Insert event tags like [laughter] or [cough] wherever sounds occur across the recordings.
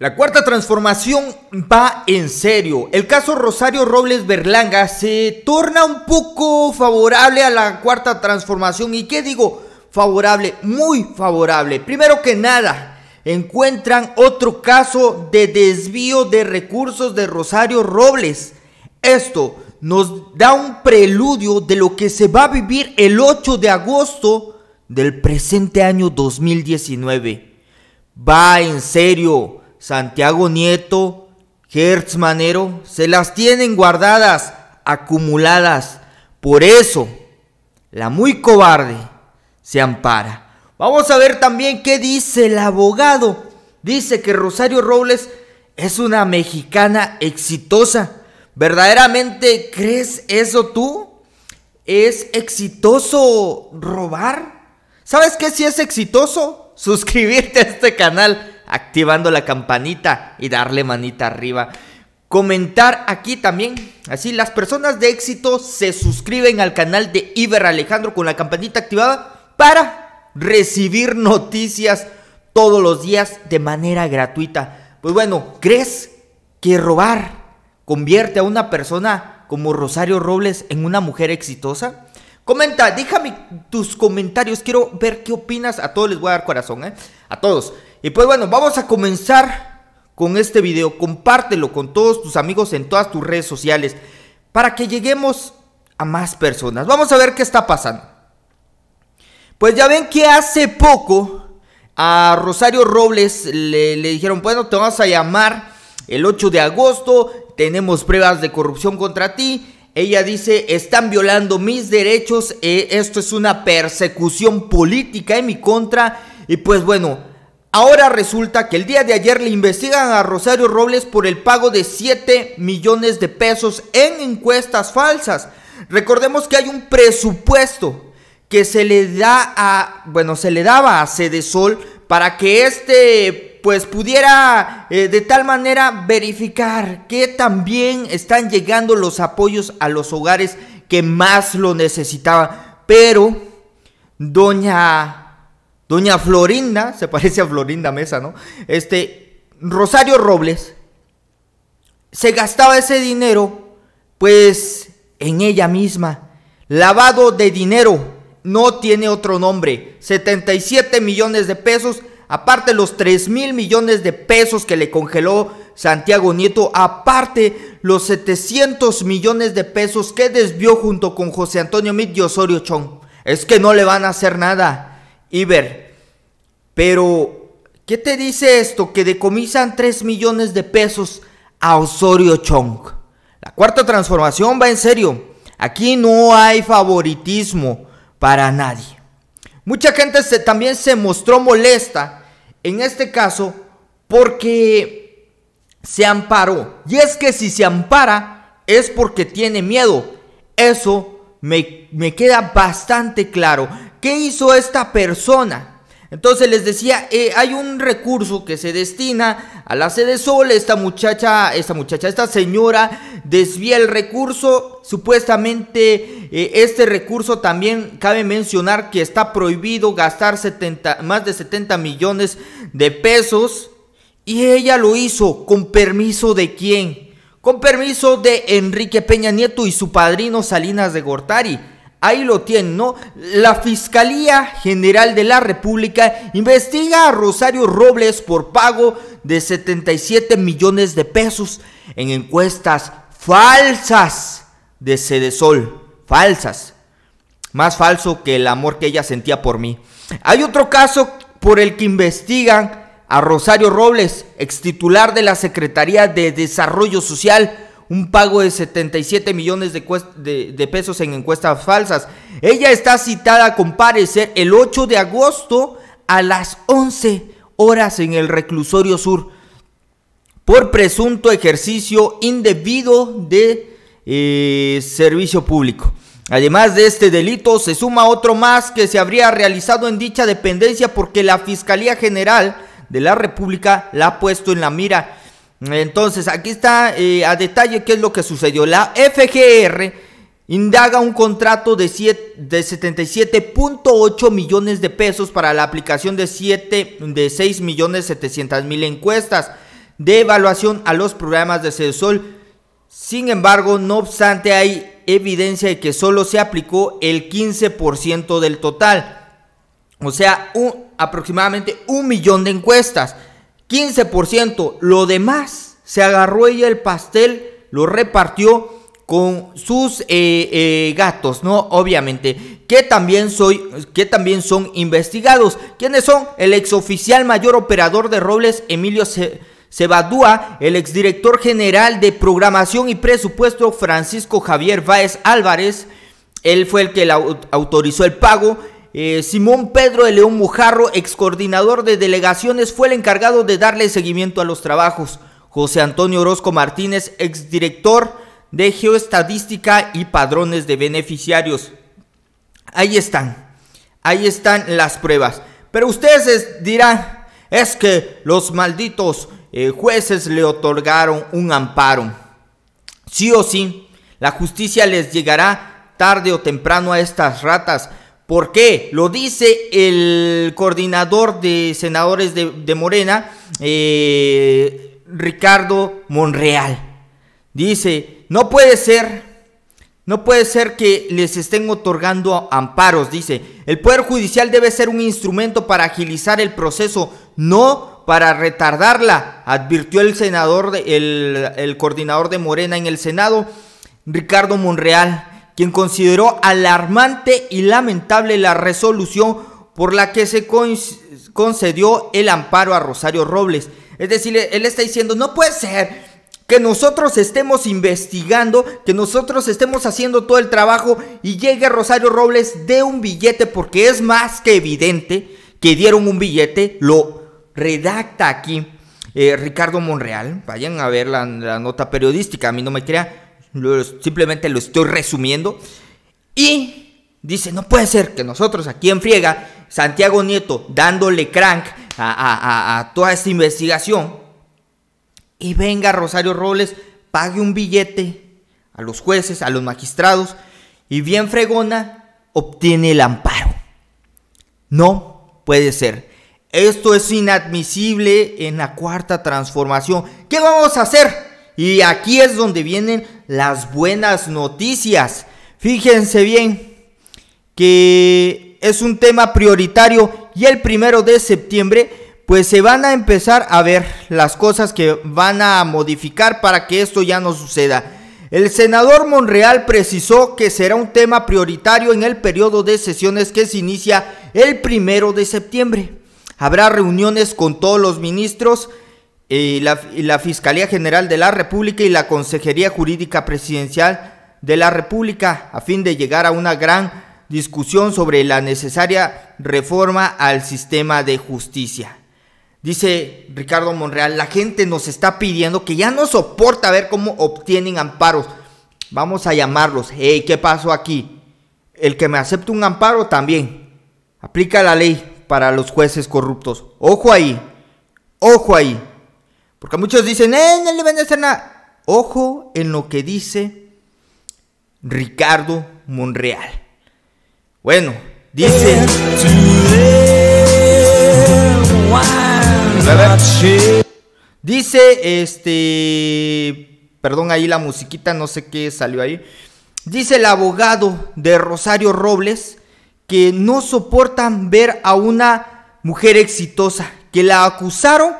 La cuarta transformación va en serio. El caso Rosario Robles Berlanga se torna un poco favorable a la cuarta transformación. ¿Y qué digo? Favorable, muy favorable. Primero que nada, encuentran otro caso de desvío de recursos de Rosario Robles. Esto nos da un preludio de lo que se va a vivir el 8 de agosto del presente año 2019. Va en serio. Santiago Nieto, Hertz Manero, se las tienen guardadas, acumuladas. Por eso, la muy cobarde se ampara. Vamos a ver también qué dice el abogado. Dice que Rosario Robles es una mexicana exitosa. ¿Verdaderamente crees eso tú? ¿Es exitoso robar? ¿Sabes qué si es exitoso? [laughs] Suscribirte a este canal activando la campanita y darle manita arriba. Comentar aquí también. Así las personas de éxito se suscriben al canal de Iber Alejandro con la campanita activada para recibir noticias todos los días de manera gratuita. Pues bueno, ¿crees que robar convierte a una persona como Rosario Robles en una mujer exitosa? Comenta, déjame tus comentarios, quiero ver qué opinas. A todos les voy a dar corazón, ¿eh? A todos. Y pues bueno, vamos a comenzar con este video. Compártelo con todos tus amigos en todas tus redes sociales para que lleguemos a más personas. Vamos a ver qué está pasando. Pues ya ven que hace poco a Rosario Robles le, dijeron, bueno, te vamos a llamar el 8 de agosto, tenemos pruebas de corrupción contra ti. Ella dice, están violando mis derechos, eh, esto es una persecución política en mi contra. Y pues bueno, Ahora resulta que el día de ayer le investigan a Rosario Robles por el pago de 7 millones de pesos en encuestas falsas. Recordemos que hay un presupuesto que se le da a, bueno, se le daba a Sede Sol para que este pues pudiera eh, de tal manera verificar que también están llegando los apoyos a los hogares que más lo necesitaban. Pero doña Doña Florinda, se parece a Florinda Mesa, ¿no? Este, Rosario Robles se gastaba ese dinero, pues, en ella misma. Lavado de dinero, no tiene otro nombre. 77 millones de pesos, aparte los 3 mil millones de pesos que le congeló Santiago Nieto, aparte los 700 millones de pesos que desvió junto con José Antonio Mit y Osorio Chong. Es que no le van a hacer nada y ver. Pero, ¿qué te dice esto? Que decomisan 3 millones de pesos a Osorio Chong. La cuarta transformación va en serio. Aquí no hay favoritismo para nadie. Mucha gente también se mostró molesta en este caso porque se amparó. Y es que si se ampara es porque tiene miedo. Eso me, me queda bastante claro. ¿qué hizo esta persona? Entonces les decía, eh, hay un recurso que se destina a la sede sol, esta muchacha, esta muchacha, esta señora desvía el recurso, supuestamente eh, este recurso también cabe mencionar que está prohibido gastar 70, más de 70 millones de pesos y ella lo hizo con permiso de quién? Con permiso de Enrique Peña Nieto y su padrino Salinas de Gortari. Ahí lo tienen, ¿no? La Fiscalía General de la República investiga a Rosario Robles por pago de 77 millones de pesos en encuestas falsas de Cedesol. Falsas. Más falso que el amor que ella sentía por mí. Hay otro caso por el que investigan a Rosario Robles, extitular de la Secretaría de Desarrollo Social un pago de 77 millones de, de pesos en encuestas falsas. Ella está citada a comparecer el 8 de agosto a las 11 horas en el reclusorio sur por presunto ejercicio indebido de eh, servicio público. Además de este delito, se suma otro más que se habría realizado en dicha dependencia porque la Fiscalía General de la República la ha puesto en la mira entonces, aquí está eh, a detalle qué es lo que sucedió. La FGR indaga un contrato de, 77.8 millones de pesos para la aplicación de, 6 millones 700 mil encuestas de evaluación a los programas de Sol. Sin embargo, no obstante, hay evidencia de que solo se aplicó el 15% del total. O sea, aproximadamente un millón de encuestas. 15%. Lo demás se agarró ella el pastel, lo repartió con sus eh, eh, gatos, ¿no? Obviamente, que también, soy, que también son investigados. ¿Quiénes son? El exoficial mayor operador de Robles, Emilio Sebadúa, el exdirector general de Programación y Presupuesto Francisco Javier Báez Álvarez, él fue el que la autorizó el pago, eh, Simón Pedro de León Mujarro, ex coordinador de delegaciones, fue el encargado de darle seguimiento a los trabajos. José Antonio Orozco Martínez, ex director de Geoestadística y Padrones de Beneficiarios. Ahí están, ahí están las pruebas. Pero ustedes dirán, es que los malditos eh, jueces le otorgaron un amparo. Sí o sí, la justicia les llegará tarde o temprano a estas ratas ¿Por qué? Lo dice el coordinador de senadores de, Morena, eh, Ricardo Monreal. Dice, no puede ser, no puede ser que les estén otorgando amparos. Dice, el Poder Judicial debe ser un instrumento para agilizar el proceso, no para retardarla, advirtió el senador, el coordinador de Morena en el Senado, Ricardo Monreal quien consideró alarmante y lamentable la resolución por la que se concedió el amparo a Rosario Robles. Es decir, e-, él está diciendo, no puede ser que nosotros estemos investigando, que nosotros estemos haciendo todo el trabajo y llegue Rosario Robles de un billete, porque es más que evidente que dieron un billete, lo redacta aquí eh, Ricardo Monreal, vayan a ver la nota periodística, a mí no me crea, simplemente lo estoy resumiendo. Y dice, no puede ser que nosotros aquí en Friega, Santiago Nieto dándole crank a, a toda esta investigación, y venga Rosario Robles, pague un billete a los jueces, a los magistrados, y bien fregona obtiene el amparo. No puede ser. Esto es inadmisible en la cuarta transformación. ¿Qué vamos a hacer? Y aquí es donde vienen las buenas noticias. Fíjense bien que es un tema prioritario y el primero de septiembre pues se van a empezar a ver las cosas que van a modificar para que esto ya no suceda. El senador Monreal precisó que será un tema prioritario en el periodo de sesiones que se inicia el primero de septiembre. Habrá reuniones con todos los ministros y la, Fiscalía General de la República y la Consejería Jurídica Presidencial de la República a fin de llegar a una gran discusión sobre la necesaria reforma al sistema de justicia. Dice Ricardo Monreal, la gente nos está pidiendo que ya no soporta ver cómo obtienen amparos. Vamos a llamarlos. Hey, ¿qué pasó aquí? El que me acepte un amparo también. Aplica la ley para los jueces corruptos. Ojo ahí. Ojo ahí. Porque muchos dicen, eh, no le nada. Ojo en lo que dice Ricardo Monreal. Bueno, dice... Dice, este... Perdón ahí la musiquita, no sé qué salió ahí. Dice el abogado de Rosario Robles que no soportan ver a una mujer exitosa, que la acusaron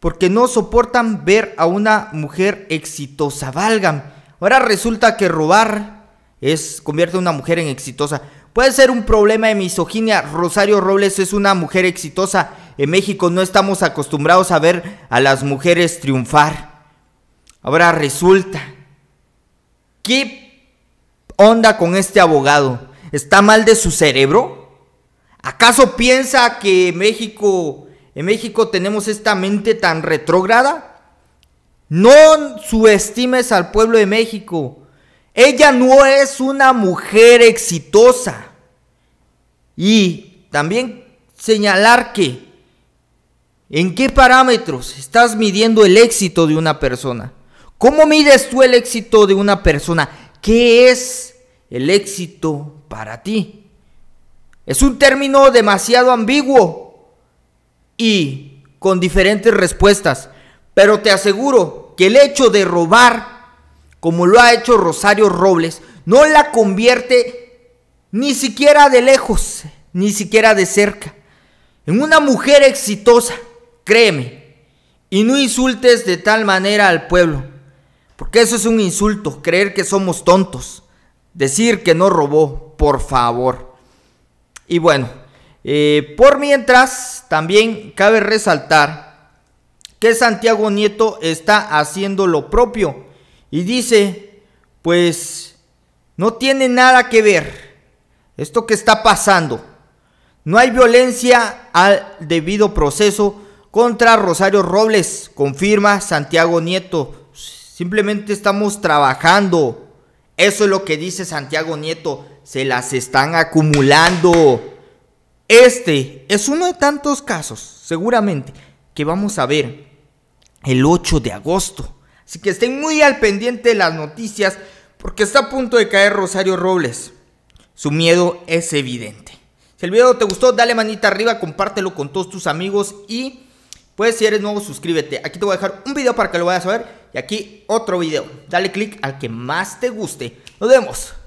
porque no soportan ver a una mujer exitosa. Valgan. Ahora resulta que robar es convierte a una mujer en exitosa. Puede ser un problema de misoginia. Rosario Robles es una mujer exitosa. En México no estamos acostumbrados a ver a las mujeres triunfar. Ahora resulta. ¿Qué onda con este abogado? ¿Está mal de su cerebro? ¿Acaso piensa que México en México tenemos esta mente tan retrógrada. No subestimes al pueblo de México. Ella no es una mujer exitosa. Y también señalar que en qué parámetros estás midiendo el éxito de una persona. ¿Cómo mides tú el éxito de una persona? ¿Qué es el éxito para ti? Es un término demasiado ambiguo y con diferentes respuestas. Pero te aseguro que el hecho de robar, como lo ha hecho Rosario Robles, no la convierte ni siquiera de lejos, ni siquiera de cerca, en una mujer exitosa, créeme. Y no insultes de tal manera al pueblo, porque eso es un insulto, creer que somos tontos, decir que no robó, por favor. Y bueno, eh, por mientras, también cabe resaltar que Santiago Nieto está haciendo lo propio y dice, pues no tiene nada que ver esto que está pasando. No hay violencia al debido proceso contra Rosario Robles, confirma Santiago Nieto. Simplemente estamos trabajando. Eso es lo que dice Santiago Nieto. Se las están acumulando. Este es uno de tantos casos, seguramente, que vamos a ver el 8 de agosto. Así que estén muy al pendiente de las noticias porque está a punto de caer Rosario Robles. Su miedo es evidente. Si el video te gustó, dale manita arriba, compártelo con todos tus amigos y pues si eres nuevo, suscríbete. Aquí te voy a dejar un video para que lo vayas a ver y aquí otro video. Dale click al que más te guste. Nos vemos.